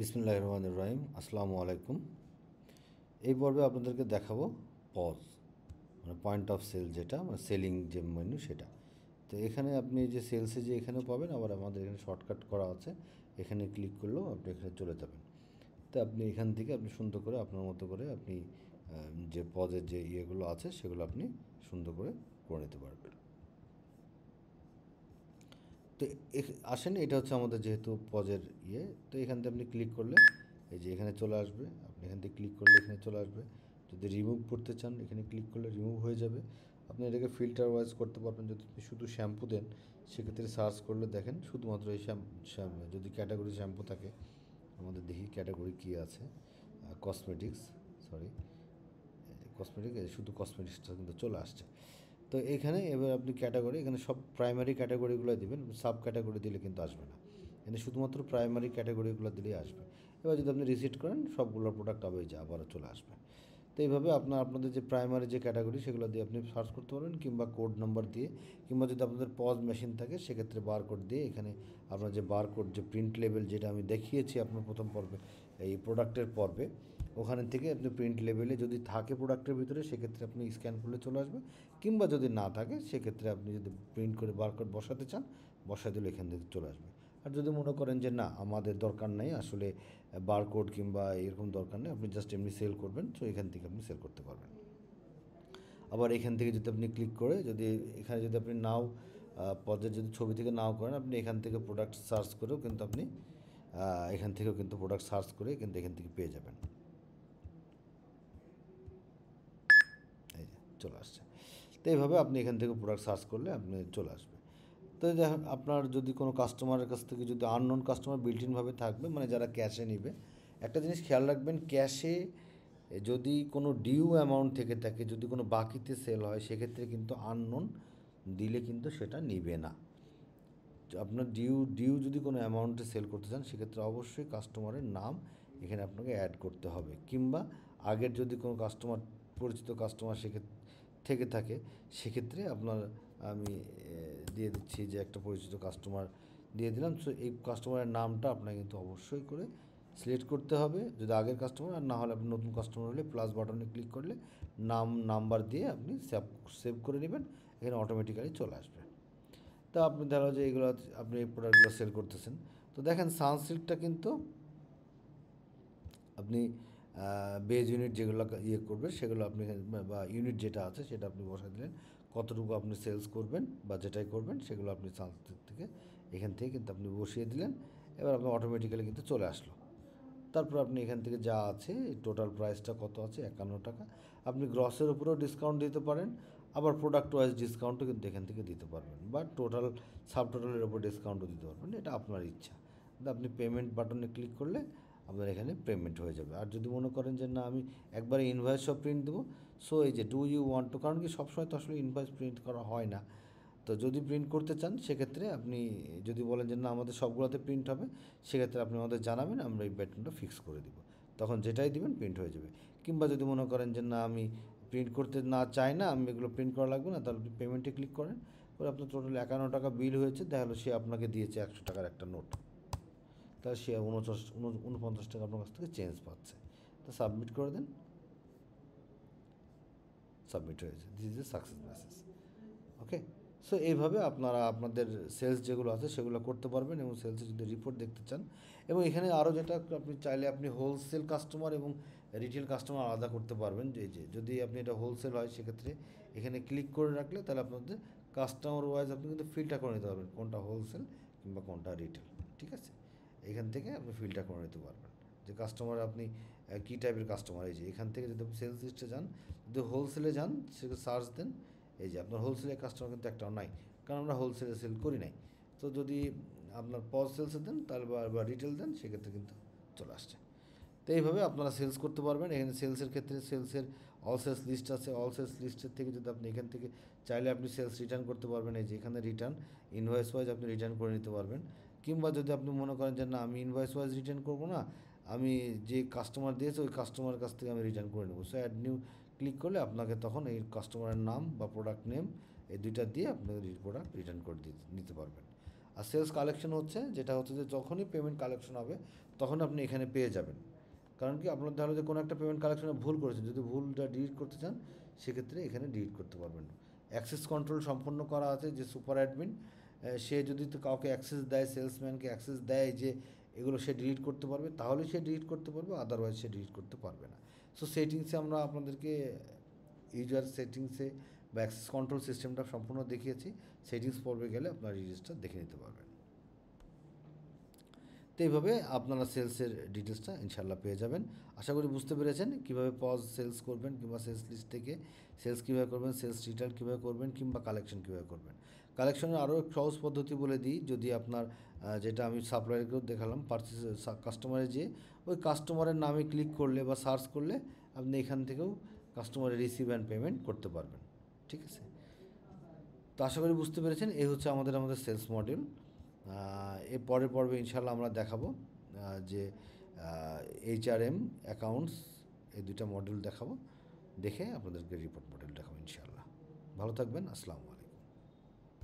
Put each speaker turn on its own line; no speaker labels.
বিসমুল্লাহ রহমান রহিম আসসালামু আলাইকুম এই পর্বে আপনাদেরকে দেখাবো পজ মানে পয়েন্ট অফ সেল যেটা মানে সেলিং যে মেনু সেটা তো এখানে আপনি যে সেলসে যে এখানে পাবেন আবার আমাদের এখানে শর্টকাট করা আছে এখানে ক্লিক করলেও আপনি এখানে চলে যাবেন তো আপনি এখান থেকে আপনি সুন্দর করে আপনার মতো করে আপনি যে পজের যে ইয়েগুলো আছে সেগুলো আপনি সুন্দর করে করে নিতে পারবেন তো আসেন এটা হচ্ছে আমাদের যেহেতু পজের ইয়ে তো এখান থেকে আপনি ক্লিক করলে এই যে এখানে চলে আসবে আপনি এখান থেকে ক্লিক করলে এখানে চলে আসবে যদি রিমুভ করতে চান এখানে ক্লিক করলে রিমুভ হয়ে যাবে আপনি এটাকে ফিল্টার ওয়াইজ করতে পারবেন যদি আপনি শুধু শ্যাম্পু দেন সেক্ষেত্রে সার্চ করলে দেখেন শুধুমাত্র এই শ্যাম্পু যদি ক্যাটাগরি শ্যাম্পু থাকে আমাদের দেখি ক্যাটাগরি কী আছে কসমেটিক্স সরি কসমেটিক্স শুধু কসমেটিক্সটা কিন্তু চলে আসছে তো এখানে এবার আপনি ক্যাটাগরি এখানে সব প্রাইমারি ক্যাটাগরিগুলো দিবেন সাব ক্যাটাগরি দিলে কিন্তু আসবে না এখানে শুধুমাত্র প্রাইমারি ক্যাটাগরিগুলো দিলেই আসবে এবার যদি আপনি রিসিট করেন সবগুলো প্রোডাক্ট আবার যা আবারও চলে আসবে তো এইভাবে আপনার আপনাদের যে প্রাইমারি যে ক্যাটাগরি সেগুলো দিয়ে আপনি সার্চ করতে পারবেন কিংবা কোড নাম্বার দিয়ে কিংবা যদি আপনাদের পজ মেশিন থাকে সেক্ষেত্রে বার কোড দিয়ে এখানে আপনার যে বারকোড যে প্রিন্ট লেভেল যেটা আমি দেখিয়েছি আপনার প্রথম পর্বে এই প্রোডাক্টের পর্বে ওখান থেকে আপনি প্রিন্ট লেভেলে যদি থাকে প্রোডাক্টের ভিতরে সেক্ষেত্রে আপনি স্ক্যান করলে চলে আসবে কিংবা যদি না থাকে সেক্ষেত্রে আপনি যদি প্রিন্ট করে বারকোড বসাতে চান বসাতে দিলে এখান থেকে চলে আসবে আর যদি মনে করেন যে না আমাদের দরকার নেই আসলে বারকোড কিংবা এরকম দরকার নেই আপনি জাস্ট এমনি সেল করবেন তো এখান থেকে আপনি সেল করতে পারবেন আবার এখান থেকে যদি আপনি ক্লিক করে যদি এখানে যদি আপনি নাও পদের যদি ছবি থেকে নাও করেন আপনি এখান থেকে প্রোডাক্ট সার্চ করেও কিন্তু আপনি এখান থেকেও কিন্তু প্রোডাক্ট সার্চ করে কিন্তু এখান থেকে পেয়ে যাবেন চলে আসছে তো এইভাবে আপনি এখান থেকে প্রোডাক্ট সার্চ করলে আপনি চলে আসবে তো দেখেন আপনার যদি কোনো কাস্টমারের কাছ থেকে যদি আননোন কাস্টমার বিল্টিনভাবে থাকবে মানে যারা ক্যাশে নেবে একটা জিনিস খেয়াল রাখবেন ক্যাশে যদি কোনো ডিউ অ্যামাউন্ট থেকে থাকে যদি কোনো বাকিতে সেল হয় সেক্ষেত্রে কিন্তু আননোন দিলে কিন্তু সেটা নিবে না আপনার ডিউ ডিউ যদি কোনো অ্যামাউন্টে সেল করতে চান সেক্ষেত্রে অবশ্যই কাস্টমারের নাম এখানে আপনাকে অ্যাড করতে হবে কিংবা আগের যদি কোনো কাস্টমার পরিচিত কাস্টমার সেক্ষেত্রে থেকে থাকে সেক্ষেত্রে আপনার আমি দিয়ে দিচ্ছি যে একটা পরিচিত কাস্টমার দিয়ে দিলাম সো এই কাস্টমারের নামটা আপনাকে কিন্তু অবশ্যই করে সিলেক্ট করতে হবে যদি আগের কাস্টমার আর না হলে আপনি নতুন কাস্টমার হলে প্লাস বাটনে ক্লিক করলে নাম নাম্বার দিয়ে আপনি সেভ সেভ করে নেবেন এখানে অটোমেটিক্যালি চলে আসবে তা আপনি ধরো যে এগুলো আপনি এই প্রোডাক্টগুলো সেল করতেছেন তো দেখেন সানসিল্কটা কিন্তু আপনি বেজ ইউনিট যেগুলো ইয়ে করবে সেগুলো আপনি বা ইউনিট যেটা আছে সেটা আপনি বসা দিলেন কতটুকু আপনি সেলস করবেন বা যেটাই করবেন সেগুলো আপনি সাল থেকে এখান থেকে কিন্তু আপনি বসিয়ে দিলেন এবার আপনার অটোমেটিক্যালি কিন্তু চলে আসলো তারপর আপনি এখান থেকে যা আছে টোটাল প্রাইসটা কত আছে একান্ন টাকা আপনি গ্রসের উপরেও ডিসকাউন্ট দিতে পারেন আবার প্রোডাক্ট ওয়াইজ ডিসকাউন্টও কিন্তু এখান থেকে দিতে পারবেন বা টোটাল সাব টোটালের উপর ডিসকাউন্টও দিতে পারবেন এটা আপনার ইচ্ছা আপনি পেমেন্ট বাটনে ক্লিক করলে আপনার এখানে পেমেন্ট হয়ে যাবে আর যদি মনে করেন যে না আমি একবারে ইনভয়েস সব প্রিন্ট দেবো সো এই যে ডু ইউ ওয়ান্ট টু কারণ কি সবসময় তো আসলে ইনভয়েস প্রিন্ট করা হয় না তো যদি প্রিন্ট করতে চান সেক্ষেত্রে আপনি যদি বলেন যে না আমাদের সবগুলোতে প্রিন্ট হবে সেক্ষেত্রে আপনি আমাদের জানাবেন আমরা এই প্যাটার্নটা ফিক্স করে দিব তখন যেটাই দিবেন প্রিন্ট হয়ে যাবে কিংবা যদি মনে করেন যে না আমি প্রিন্ট করতে না চাই না আমি এগুলো প্রিন্ট করা লাগবে না তাহলে আপনি পেমেন্টে ক্লিক করেন পরে আপনার টোটাল একান্ন টাকা বিল হয়েছে দেখা হলো সে আপনাকে দিয়েছে একশো টাকার একটা নোট তার সে উনচাশ উনপঞ্চাশ টাকা আপনার কাছ থেকে চেঞ্জ পাচ্ছে তো সাবমিট করে দিন সাবমিট হয়েছে this is a success message okay so এইভাবে আপনারা আপনাদের সেলস যেগুলো আছে সেগুলো করতে পারবেন এবং সেলসে যদি রিপোর্ট দেখতে চান এবং এখানে আরও যেটা আপনি চাইলে আপনি হোলসেল কাস্টমার এবং রিটেল কাস্টমার আলাদা করতে পারবেন যে যে যদি আপনি এটা হোলসেল হয় সেক্ষেত্রে এখানে ক্লিক করে রাখলে তাহলে আপনাদের কাস্টমার ওয়াইজ আপনি কিন্তু ফিল্টার করে নিতে পারবেন কোনটা হোলসেল কিংবা কোনটা রিটেল ঠিক আছে এখান থেকে আপনি ফিল্টার করে নিতে পারবেন যে কাস্টমার আপনি কী টাইপের কাস্টমার এই যে এখান থেকে যদি আপনি সেলস লিস্টে যান যদি হোলসেলে যান সেটা সার্চ দেন এই যে আপনার হোলসেলের কাস্টমার কিন্তু একটাও নাই কারণ আমরা হোলসেলে সেল করি নাই তো যদি আপনার পজ সেলসে দেন তাহলে বা রিটেল দেন সেক্ষেত্রে কিন্তু চলে আসছে তো এইভাবে আপনারা সেলস করতে পারবেন এখানে সেলসের ক্ষেত্রে সেলসের অল সেলস লিস্ট আছে অল সেলস লিস্টের থেকে যদি আপনি এখান থেকে চাইলে আপনি সেলস রিটার্ন করতে পারবেন এই যে এখানে রিটার্ন ইনভয়েস ওয়াইজ আপনি রিটার্ন করে নিতে পারবেন কিংবা যদি আপনি মনে করেন যে না আমি ইনভয়েস ওয়াইজ রিটার্ন করবো না আমি যে কাস্টমার দিয়েছে ওই কাস্টমার কাছ থেকে আমি রিটার্ন করে নেবো সো অ্যাড নিউ ক্লিক করলে আপনাকে তখন এই কাস্টমারের নাম বা প্রোডাক্ট নেম এই দুইটা দিয়ে আপনাকে প্রোডাক্ট রিটার্ন করে নিতে পারবেন আর সেলস কালেকশন হচ্ছে যেটা হচ্ছে যে যখনই পেমেন্ট কালেকশন হবে তখন আপনি এখানে পেয়ে যাবেন কারণ কি আপনার ধরো যে কোনো একটা পেমেন্ট কালেকশনে ভুল করেছেন যদি ভুলটা ডিলিট করতে চান সেক্ষেত্রে এখানে ডিলিট করতে পারবেন অ্যাক্সেস কন্ট্রোল সম্পন্ন করা আছে যে সুপার অ্যাডমিন সে যদি তো কাউকে অ্যাক্সেস দেয় সেলসম্যানকে অ্যাক্সেস দেয় যে এগুলো সে ডিলিট করতে পারবে তাহলে সে ডিলিট করতে পারবে আদারওয়াইজ সে ডিলিট করতে পারবে না সো সেটিংসে আমরা আপনাদেরকে ইউজার সেটিংসে বা অ্যাক্সেস কন্ট্রোল সিস্টেমটা সম্পূর্ণ দেখিয়েছি সেটিংস পর্বে গেলে আপনার এই দেখে নিতে পারবেন এইভাবে আপনারা সেলসের ডিটেলসটা ইনশাল্লাহ পেয়ে যাবেন আশা করি বুঝতে পেরেছেন কীভাবে পজ সেলস করবেন কিংবা সেলস লিস্ট থেকে সেলস কীভাবে করবেন সেলস রিটার্ন কীভাবে করবেন কিংবা কালেকশন কীভাবে করবেন কালেকশনের আরও সহজ পদ্ধতি বলে দিই যদি আপনার যেটা আমি সাপ্লায়ারকেও দেখালাম পার্চেস কাস্টমারে যে ওই কাস্টমারের নামে ক্লিক করলে বা সার্চ করলে আপনি এখান থেকেও কাস্টমারের রিসিভ অ্যান্ড পেমেন্ট করতে পারবেন ঠিক আছে তো আশা করি বুঝতে পেরেছেন এই হচ্ছে আমাদের আমাদের সেলস মডিউল এর পরের পর্বে ইনশাল্লাহ আমরা দেখাবো যে এইচআরএম অ্যাকাউন্টস এই দুটা মডিউল দেখাবো দেখে আপনাদেরকে রিপোর্ট মডেল দেখাবো ইনশাল্লাহ ভালো থাকবেন আসসালামু